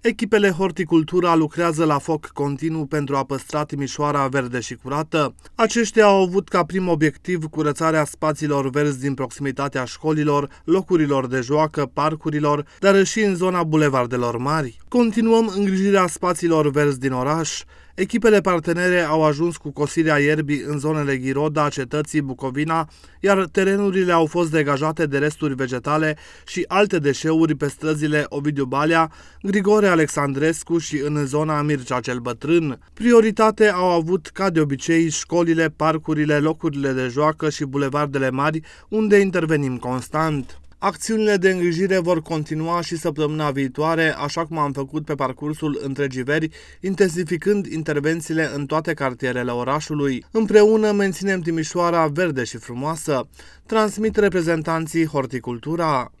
Echipele Horticultura lucrează la foc continuu pentru a păstra Timișoara verde și curată. Aceștia au avut ca prim obiectiv curățarea spațiilor verzi din proximitatea școlilor, locurilor de joacă, parcurilor, dar și în zona bulevardelor mari. Continuăm îngrijirea spațiilor verzi din oraș. Echipele partenere au ajuns cu cosirea ierbii în zonele Ghiroda, Cetății, Bucovina, iar terenurile au fost degajate de resturi vegetale și alte deșeuri pe străzile Ovidiu Balea, Grigore Alexandrescu și în zona Mircea cel Bătrân. Prioritate au avut, ca de obicei, școlile, parcurile, locurile de joacă și bulevardele mari, unde intervenim constant. Acțiunile de îngrijire vor continua și săptămâna viitoare, așa cum am făcut pe parcursul întregii veri, intensificând intervențiile în toate cartierele orașului. Împreună menținem Timișoara verde și frumoasă, transmit reprezentanții Horticultura.